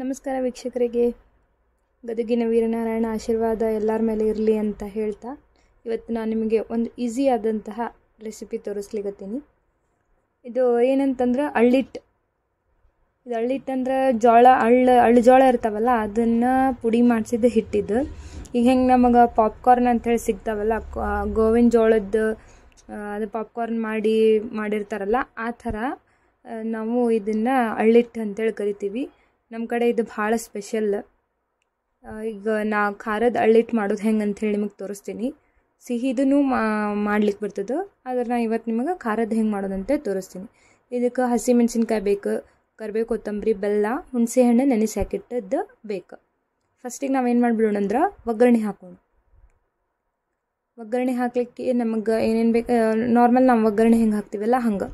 ನಮಸ್ಕಾರ ವೀಕ್ಷಕರಿಗೆ ಗದಗಿನ ವೀರನಾರಾಯಣ ಆಶೀರ್ವಾದ ಎಲ್ಲರ ಮೇಲೆ ಇರಲಿ ಅಂತ ಹೇಳ್ತಾ ಇವತ್ತು ನಾನು ನಿಮಗೆ ಒಂದು ಈಸಿ ಆದಂತಹ ರೆಸಿಪಿ ತೋರಿಸ್ಲಿಗತ್ತೀನಿ ಇದು ಏನಂತಂದ್ರೆ ಅಳ್ಳಿಟ್ಟು ಇದು ಅಂದ್ರೆ ಜೋಳ ಅಳ್ಳು ಅಳ್ಳು ಜೋಳ ಇರ್ತಾವಲ್ಲ ಅದನ್ನು ಪುಡಿ ಮಾಡಿಸಿದ್ದು ಹಿಟ್ಟಿದ್ದು ಈಗ ಹೆಂಗೆ ನಮಗೆ ಪಾಪ್ಕಾರ್ನ್ ಅಂಥೇಳಿ ಸಿಗ್ತಾವಲ್ಲ ಗೋವಿನ ಜೋಳದ್ದು ಅದು ಪಾಪ್ಕಾರ್ನ್ ಮಾಡಿ ಮಾಡಿರ್ತಾರಲ್ಲ ಆ ಥರ ನಾವು ಇದನ್ನು ಅಳ್ಳಿಟ್ಟು ಅಂತೇಳಿ ಕರಿತೀವಿ ನಮ್ಮ ಕಡೆ ಇದು ಭಾಳ ಸ್ಪೆಷಲ್ ಈಗ ನಾ ಖಾರದ ಅಳ್ಳಿಟ್ಟು ಮಾಡೋದು ಹೆಂಗೆ ಅಂಥೇಳಿ ನಿಮಗೆ ತೋರಿಸ್ತೀನಿ ಸಿಹಿದೂ ಮಾಡ್ಲಿಕ್ಕೆ ಬರ್ತದೆ ಆದ್ರೆ ನಾ ಇವತ್ತು ನಿಮಗೆ ಖಾರದ ಹೆಂಗೆ ಮಾಡೋದಂತೆ ತೋರಿಸ್ತೀನಿ ಇದಕ್ಕೆ ಹಸಿಮೆಣ್ಸಿನ್ಕಾಯಿ ಬೇಕು ಕರಿಬೇವು ಕೊತ್ತಂಬರಿ ಬೆಲ್ಲ ಹುಣಸೆಹಣ್ಣು ನೆನೆಸಿ ಹಾಕಿಟ್ಟದ್ದು ಬೇಕು ಫಸ್ಟಿಗೆ ನಾವೇನು ಮಾಡಿಬಿಡೋಣ ಅಂದ್ರೆ ಒಗ್ಗರಣೆ ಹಾಕೋಣ ಒಗ್ಗರಣೆ ಹಾಕ್ಲಿಕ್ಕೆ ನಮಗೆ ಏನೇನು ಬೇಕು ನಾರ್ಮಲ್ ನಾವು ಒಗ್ಗರಣೆ ಹೆಂಗೆ ಹಾಕ್ತೀವಲ್ಲ ಹಂಗೆ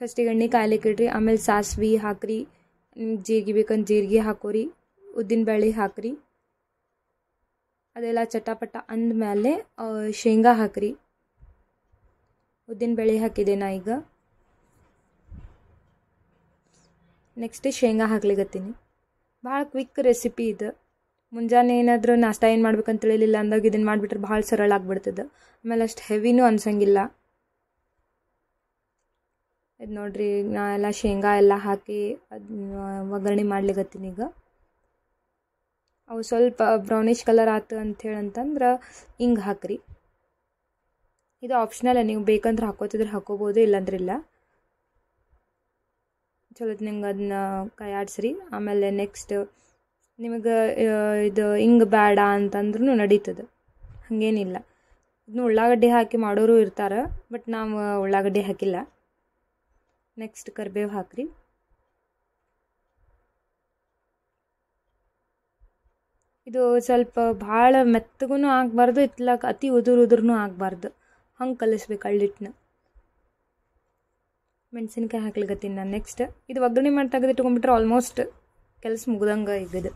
ಫಸ್ಟಿಗೆ ಎಣ್ಣೆ ಕಾಯ್ಲಿಕ್ಕೆ ಇಡ್ರಿ ಆಮೇಲೆ ಸಾಸಿವೆ ಹಾಕ್ರಿ ಜೀರಿಗೆ ಬೇಕಂದ್ರೆ ಜೀರಿಗೆ ಹಾಕೋರಿ ಉದ್ದಿನ ಬೇಳೆ ಹಾಕಿರಿ ಅದೆಲ್ಲ ಚಟಪಟ ಅಂದಮೇಲೆ ಶೇಂಗಾ ಹಾಕ್ರಿ ಉದ್ದಿನ ಬೇಳೆ ಹಾಕಿದೆ ನಾ ಈಗ ನೆಕ್ಸ್ಟ್ ಶೇಂಗಾ ಹಾಕ್ಲಿಗತ್ತೀನಿ ಭಾಳ ಕ್ವಿಕ್ ರೆಸಿಪಿ ಇದು ಮುಂಜಾನೆ ಏನಾದರೂ ನಾಷ್ಟ ಏನು ಮಾಡ್ಬೇಕಂತ ತಿಳಿಲಿಲ್ಲ ಅಂದಾಗ ಇದನ್ನು ಮಾಡಿಬಿಟ್ರೆ ಭಾಳ ಸರಳ ಆಗ್ಬಿಡ್ತದೆ ಆಮೇಲೆ ಅಷ್ಟು ಹೆವಿನೂ ಅನ್ಸಂಗಿಲ್ಲ ಇದು ನೋಡ್ರಿ ನಾ ಎಲ್ಲ ಶೇಂಗಾ ಎಲ್ಲ ಹಾಕಿ ಅದು ಒಗ್ಗರಣೆ ಮಾಡ್ಲಿಕ್ಕತ್ತೀನಿ ಈಗ ಅವು ಸ್ವಲ್ಪ ಬ್ರೌನಿಷ್ ಕಲರ್ ಆತು ಅಂಥೇಳಿ ಅಂತಂದ್ರೆ ಹಿಂಗೆ ಹಾಕ್ರಿ ಇದು ಆಪ್ಷನಲ್ಲ ನೀವು ಬೇಕಂದ್ರೆ ಹಾಕೋತಿದ್ರೆ ಹಾಕೋಬೋದು ಇಲ್ಲಾಂದ್ರೆ ಇಲ್ಲ ಚಲೋ ನಿಂಗೆ ಅದನ್ನ ಕೈಯಾಡಿಸ್ರಿ ಆಮೇಲೆ ನೆಕ್ಸ್ಟ್ ನಿಮಗೆ ಇದು ಹಿಂಗೆ ಬೇಡ ಅಂತಂದ್ರೂ ನಡೀತದೆ ಹಾಗೇನಿಲ್ಲ ಇದನ್ನ ಉಳ್ಳಾಗಡ್ಡಿ ಹಾಕಿ ಮಾಡೋರು ಇರ್ತಾರೆ ಬಟ್ ನಾವು ಉಳ್ಳಾಗಡ್ಡಿ ಹಾಕಿಲ್ಲ ನೆಕ್ಸ್ಟ್ ಕರಿಬೇವು ಹಾಕ್ರಿ ಇದು ಸ್ವಲ್ಪ ಭಾಳ ಮೆತ್ತಗೂ ಆಗಬಾರ್ದು ಇತ್ಲಾಕ ಅತಿ ಉದುರು ಉದುರು ಆಗಬಾರ್ದು ಹಂಗೆ ಕಲಿಸ್ಬೇಕು ಅಳ್ಳಿಟ್ಟನ್ನ ಮೆಣಸಿನ್ಕಾಯಿ ಹಾಕ್ಲಿಕ್ಕತ್ತೀನಿ ನಾನು ನೆಕ್ಸ್ಟ್ ಇದು ಒಗ್ಗರಣೆ ಮಾಡಿ ತೆಗೆದಿಟ್ಕೊಂಡ್ಬಿಟ್ರೆ ಆಲ್ಮೋಸ್ಟ್ ಕೆಲಸ ಮುಗ್ದಂಗೆ ಇದ್ದದು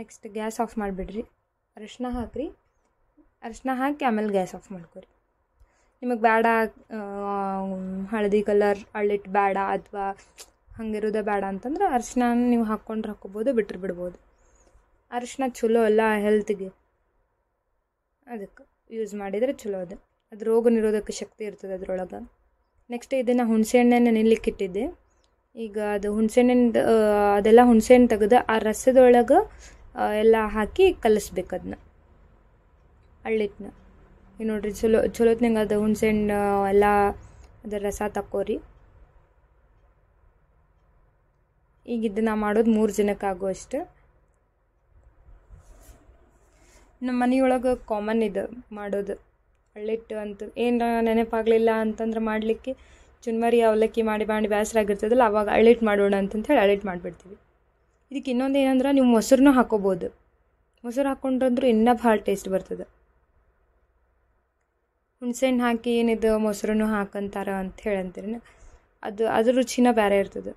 ನೆಕ್ಸ್ಟ್ ಗ್ಯಾಸ್ ಆಫ್ ಮಾಡಿಬಿಡ್ರಿ ಅರಶಿನ ಹಾಕ್ರಿ ಅರಿಶಿನ ಹಾಕಿ ಆಮೇಲೆ ಗ್ಯಾಸ್ ಆಫ್ ಮಾಡ್ಕೊರಿ ನಿಮಗೆ ಬೇಡ ಹಳದಿ ಕಲರ್ ಅಳ್ಳಿಟ್ಟು ಬೇಡ ಅಥವಾ ಹಂಗಿರೋದೇ ಬೇಡ ಅಂತಂದ್ರೆ ಅರಿಶಿನ ನೀವು ಹಾಕ್ಕೊಂಡ್ರೆ ಹಾಕೋಬೋದು ಬಿಟ್ಟರೆ ಬಿಡ್ಬೋದು ಅರಿಶಿನ ಚಲೋ ಅಲ್ಲ ಹೆಲ್ತ್ಗೆ ಅದಕ್ಕೆ ಯೂಸ್ ಮಾಡಿದರೆ ಚಲೋ ಅದು ಅದು ರೋಗ ನಿರೋಧಕ ಶಕ್ತಿ ಇರ್ತದೆ ಅದರೊಳಗೆ ನೆಕ್ಸ್ಟ್ ಇದನ್ನು ಹುಣಸೆ ಹಣ್ಣನ್ನು ಇಟ್ಟಿದ್ದೆ ಈಗ ಅದು ಹುಣಸೆ ಅದೆಲ್ಲ ಹುಣಸೆ ತೆಗೆದು ಆ ರಸದೊಳಗೆ ಎಲ್ಲ ಹಾಕಿ ಕಲಿಸ್ಬೇಕು ಅದನ್ನ ಅಳ್ಳಿಟ್ನ ಈಗ ನೋಡಿರಿ ಚಲೋ ಚಲೋತ್ನಂಗೆ ಅದು ಹಣ್ಣು ಎಲ್ಲ ಅದರ ರಸ ತಕ್ಕೋರಿ ಈಗ ನಾ ಮಾಡೋದು ಮೂರು ಜನಕ್ಕೆ ಆಗುವಷ್ಟು ನಮ್ಮ ಮನೆಯೊಳಗೆ ಕಾಮನ್ ಇದು ಮಾಡೋದು ಅಳ್ಳಿಟ್ಟು ಅಂತ ಏನು ನೆನಪಾಗಲಿಲ್ಲ ಅಂತಂದ್ರೆ ಮಾಡಲಿಕ್ಕೆ ಚುನ್ಮರಿ ಅವಲಕ್ಕಿ ಮಾಡಿ ಮಾಡಿ ಬೇಸರ ಆಗಿರ್ತದಲ್ಲ ಅವಾಗ ಅಳ್ಳಿಟ್ಟು ಮಾಡೋಣ ಹೇಳಿ ಅಳ್ಳಿಟ್ ಮಾಡಿಬಿಡ್ತೀವಿ ಇದಕ್ಕೆ ಇನ್ನೊಂದು ಏನಂದ್ರೆ ನೀವು ಮೊಸರನ್ನೂ ಹಾಕೋಬೋದು ಮೊಸರು ಹಾಕ್ಕೊಂಡ್ರಂದ್ರೂ ಇನ್ನೂ ಭಾಳ ಟೇಸ್ಟ್ ಬರ್ತದೆ ಹುಣ್ಸೆಹಣ್ಣು ಹಾಕಿ ಏನಿದು ಮೊಸರನ್ನು ಹಾಕಂತಾರ ಅಂತ ಹೇಳಂತೀರಿ ಅದು ಅದ್ರ ರುಚಿನ ಬೇರೆ ಇರ್ತದೆ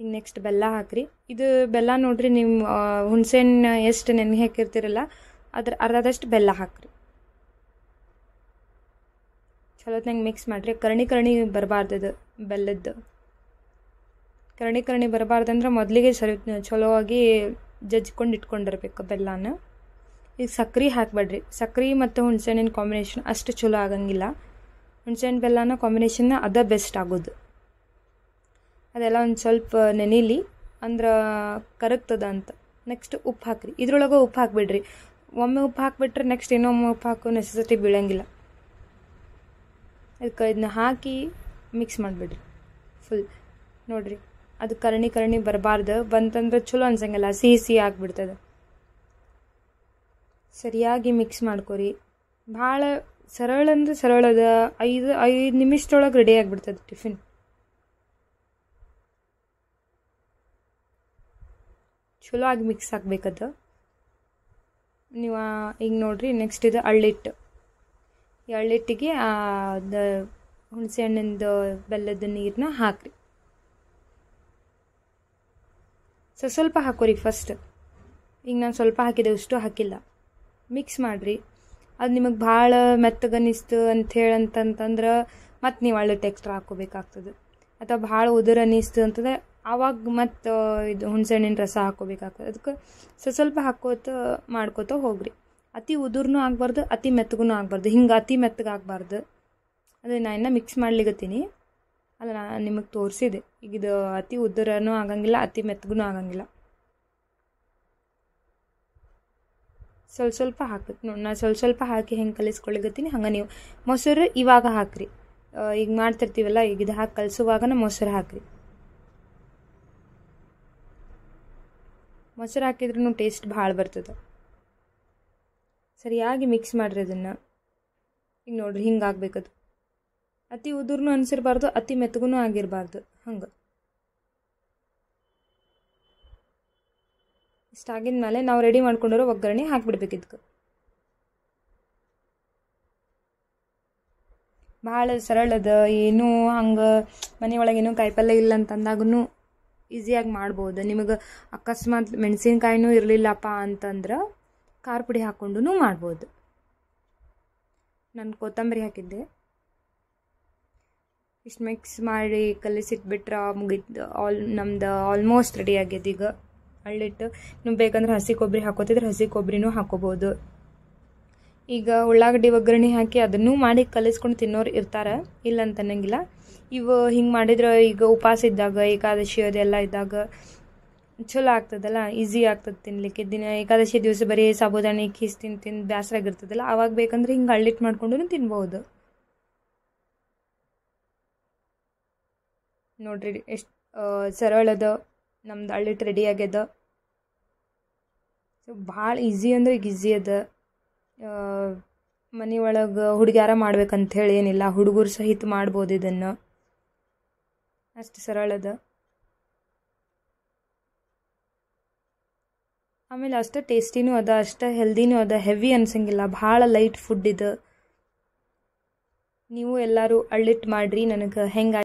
ಈಗ ನೆಕ್ಸ್ಟ್ ಬೆಲ್ಲ ಹಾಕಿರಿ ಇದು ಬೆಲ್ಲ ನೋಡಿರಿ ನಿಮ್ಮ ಹುಣ್ಸೆಹಣ್ಣು ಎಷ್ಟು ನೆನೆ ಹಾಕಿರ್ತೀರಲ್ಲ ಅದ್ರ ಅರ್ಧದಷ್ಟು ಬೆಲ್ಲ ಹಾಕಿರಿ ಚಲೋತ್ನಂಗೆ ಮಿಕ್ಸ್ ಮಾಡಿರಿ ಕರ್ಣಿ ಕರ್ಣಿ ಬರಬಾರ್ದದು ಬೆಲ್ಲದ್ದು ಕರ್ಣಿ ಕರ್ಣಿ ಬರಬಾರ್ದಂದ್ರೆ ಮೊದಲಿಗೆ ಸರಿ ಚಲೋ ಆಗಿ ಜಜ್ಕೊಂಡು ಇಟ್ಕೊಂಡಿರ್ಬೇಕು ಬೆಲ್ಲನ ಈಗ ಸಕ್ರೆ ಹಾಕಬೇಡ್ರಿ ಸಕ್ರೆ ಮತ್ತು ಹುಣ್ಸೆಹಣ್ಣಿನ ಕಾಂಬಿನೇಷನ್ ಅಷ್ಟು ಚಲೋ ಆಗಂಗಿಲ್ಲ ಹುಣ್ಸೆಹಣ್ಣು ಬೆಲ್ಲನ ಕಾಂಬಿನೇಷನ್ನ ಅದ ಬೆಸ್ಟ್ ಆಗೋದು ಅದೆಲ್ಲ ಒಂದು ಸ್ವಲ್ಪ ನೆನೀಲಿ ಅಂದ್ರೆ ಕರಗ್ತದ ಅಂತ ನೆಕ್ಸ್ಟ್ ಉಪ್ಪು ಹಾಕ್ರಿ ಇದ್ರೊಳಗೆ ಉಪ್ಪು ಹಾಕಿಬಿಡ್ರಿ ಒಮ್ಮೆ ಉಪ್ಪು ಹಾಕಿಬಿಟ್ರೆ ನೆಕ್ಸ್ಟ್ ಇನ್ನೊಮ್ಮೆ ಉಪ್ಪು ಹಾಕೋ ನೆಸೆಸಿಟಿ ಬೀಳಂಗಿಲ್ಲ ಅದಕ್ಕೆ ಇದನ್ನ ಹಾಕಿ ಮಿಕ್ಸ್ ಮಾಡಿಬಿಡ್ರಿ ಫುಲ್ ನೋಡಿರಿ ಅದು ಕರಣಿ ಕರಣಿ ಬರಬಾರ್ದು ಬಂತಂದ್ರೆ ಚಲೋ ಅನ್ಸಂಗಿಲ್ಲ ಸಿಹಿ ಸಿಹಿ ಆಗಿಬಿಡ್ತದೆ ಸರಿಯಾಗಿ ಮಿಕ್ಸ್ ಮಾಡ್ಕೊರಿ ಭಾಳ ಸರಳ ಅಂದ್ರೆ ಸರಳ ಅದ ಐದು ಐದು ನಿಮಿಷದೊಳಗೆ ರೆಡಿ ಆಗಿಬಿಡ್ತದೆ ಟಿಫಿನ್ ಚಲೋ ಆಗಿ ಮಿಕ್ಸ್ ಆಗಬೇಕದು ನೀವು ಈಗ ನೋಡಿರಿ ನೆಕ್ಸ್ಟ್ ಇದು ಅಳ್ಳಿಟ್ಟು ಈ ಅಳ್ಳಿಟ್ಟಿಗೆ ಹುಣಸೆ ಹಣ್ಣಿಂದು ಬೆಲ್ಲದ ನೀರನ್ನ ಹಾಕ್ರಿ ಸ್ವಲ್ಪ ಹಾಕೋರಿ ಫಸ್ಟ್ ಈಗ ನಾನು ಸ್ವಲ್ಪ ಹಾಕಿದೆ ಅಷ್ಟು ಹಾಕಿಲ್ಲ ಮಿಕ್ಸ್ ಮಾಡಿರಿ ಅದು ನಿಮಗೆ ಭಾಳ ಮೆತ್ತಗನಿಸ್ತು ಅಂಥೇಳಿ ಅಂತಂತಂದ್ರೆ ಮತ್ತೆ ನೀವು ಒಳ್ಳೆ ಟೆಕ್ಸ್ಟ್ರ್ ಹಾಕೋಬೇಕಾಗ್ತದೆ ಅಥವಾ ಭಾಳ ಉದುರು ಅನ್ನಿಸ್ತು ಅಂತಂದ್ರೆ ಆವಾಗ ಮತ್ತು ಇದು ಹುಣಸೆಹಣ್ಣಿನ ರಸ ಹಾಕೋಬೇಕಾಗ್ತದೆ ಅದಕ್ಕೆ ಸ್ವಲ್ಪ ಸ್ವಲ್ಪ ಹಾಕೋತ ಮಾಡ್ಕೋತ ಹೋಗ್ರಿ ಅತಿ ಉದುರ್ನೂ ಆಗಬಾರ್ದು ಅತಿ ಮೆತ್ತಗೂ ಆಗಬಾರ್ದು ಹಿಂಗೆ ಅತಿ ಮೆತ್ತಗೆ ಆಗಬಾರ್ದು ಅದೇ ನಾ ಇನ್ನೂ ಮಿಕ್ಸ್ ಮಾಡ್ಲಿಗತ್ತೀನಿ ಅದು ನಾನು ನಿಮಗೆ ತೋರಿಸಿದೆ ಈಗ ಇದು ಅತಿ ಉದುರನೂ ಆಗಂಗಿಲ್ಲ ಅತಿ ಮೆತ್ತಗೂ ಆಗಂಗಿಲ್ಲ ಸ್ವಲ್ಪ ಸ್ವಲ್ಪ ಹಾಕ್ಬೇಕು ನೋಡಿ ನಾನು ಸ್ವಲ್ಪ ಸ್ವಲ್ಪ ಹಾಕಿ ಹೆಂಗೆ ಕಲಿಸ್ಕೊಳ್ಳಿಗತ್ತೀನಿ ಹಂಗೆ ನೀವು ಮೊಸರು ಇವಾಗ ಹಾಕಿರಿ ಈಗ ಮಾಡ್ತಿರ್ತೀವಲ್ಲ ಈಗ ಇದು ಹಾಕಿ ಕಲಸುವಾಗನ ಮೊಸರು ಹಾಕಿರಿ ಮೊಸರು ಹಾಕಿದ್ರೂ ಟೇಸ್ಟ್ ಭಾಳ ಬರ್ತದೆ ಸರಿಯಾಗಿ ಮಿಕ್ಸ್ ಮಾಡಿರಿ ಅದನ್ನು ಈಗ ನೋಡ್ರಿ ಹಿಂಗೆ ಆಗ್ಬೇಕದು ಅತಿ ಉದುರ್ನು ಅನಿಸಿರ್ಬಾರ್ದು ಅತಿ ಮೆತ್ತಗೂ ಆಗಿರಬಾರ್ದು ಹಂಗೆ ಇಷ್ಟಾಗಿದ ಮೇಲೆ ನಾವು ರೆಡಿ ಮಾಡ್ಕೊಂಡಿರೋ ಒಗ್ಗರಣೆ ಹಾಕಿಬಿಡ್ಬೇಕಿದ್ಕೆ ಭಾಳ ಸರಳದ ಏನೂ ಹಂಗೆ ಮನೆಯೊಳಗೆ ಏನೂ ಕಾಯಿಪಲ್ಯ ಇಲ್ಲ ಅಂತಂದಾಗೂ ಈಸಿಯಾಗಿ ಮಾಡ್ಬೋದು ನಿಮಗೆ ಅಕಸ್ಮಾತ್ ಮೆಣಸಿನ್ಕಾಯಿನೂ ಇರಲಿಲ್ಲಪ್ಪ ಅಂತಂದ್ರೆ ಖಾರ ಪುಡಿ ಹಾಕ್ಕೊಂಡು ಮಾಡ್ಬೋದು ನಾನು ಕೊತ್ತಂಬರಿ ಹಾಕಿದ್ದೆ ಇಷ್ಟು ಮಿಕ್ಸ್ ಮಾಡಿ ಕಲಿಸಿಟ್ಬಿಟ್ರೆ ಮುಗಿದ ಆಲ್ ನಮ್ದು ಆಲ್ಮೋಸ್ಟ್ ರೆಡಿ ಆಗ್ಯದ ಈಗ ಅಳ್ಳಿಟ್ಟು ನೀವು ಬೇಕಂದ್ರೆ ಹಸಿ ಕೊಬ್ಬರಿ ಹಾಕೋತಿದ್ರೆ ಹಸಿ ಕೊಬ್ಬರಿನೂ ಹಾಕೋಬೋದು ಈಗ ಉಳ್ಳಾಗಡ್ಡಿ ಒಗ್ಗರಣೆ ಹಾಕಿ ಅದನ್ನು ಮಾಡಿ ಕಲಿಸ್ಕೊಂಡು ತಿನ್ನೋರು ಇರ್ತಾರೆ ಇಲ್ಲ ಅಂತ ಅನ್ನಂಗಿಲ್ಲ ಇವು ಹಿಂಗೆ ಮಾಡಿದ್ರೆ ಈಗ ಉಪವಾಸ ಇದ್ದಾಗ ಏಕಾದಶಿ ಅದೆಲ್ಲ ಇದ್ದಾಗ ಚಲೋ ಆಗ್ತದಲ್ಲ ಈಸಿ ಆಗ್ತದೆ ತಿನ್ನಲಿಕ್ಕೆ ದಿನ ಏಕಾದಶಿ ದಿವಸ ಬರೀ ಸಾಬುದಾನಿ ಕೀಸ್ ತಿಂದು ತಿಂದು ಬ್ಯಾಸರಾಗಿರ್ತದಲ್ಲ ಆಗಿರ್ತದಲ್ಲ ಆವಾಗ ಬೇಕಂದ್ರೆ ಹಿಂಗೆ ಹಳ್ಳಿಟ್ಟು ಮಾಡ್ಕೊಂಡು ತಿನ್ಬೋದು ನೋಡ್ರಿ ಎಷ್ಟು ಸರಳದ ನಮ್ದು ಅಳ್ಳಿಟ್ಟು ರೆಡಿ ಆಗ್ಯದ ಸೊ ಭಾಳ ಈಸಿ ಅಂದ್ರೆ ಈಗ ಈಸಿ ಅದ ಮನೆ ಒಳಗೆ ಹುಡುಗ್ಯಾರ ಹೇಳಿ ಏನಿಲ್ಲ ಹುಡುಗರು ಸಹಿತ ಮಾಡ್ಬೋದು ಇದನ್ನು ಅಷ್ಟು ಸರಳದ ಆಮೇಲೆ ಅಷ್ಟು ಟೇಸ್ಟಿನೂ ಅದ ಅಷ್ಟು ಹೆಲ್ದಿನೂ ಅದ ಹೆವಿ ಅನ್ಸಂಗಿಲ್ಲ ಭಾಳ ಲೈಟ್ ಫುಡ್ ಇದು ನೀವು ಎಲ್ಲರೂ ಅಳ್ಳಿಟ್ಟು ಮಾಡಿರಿ ನನಗೆ ಹೆಂಗೆ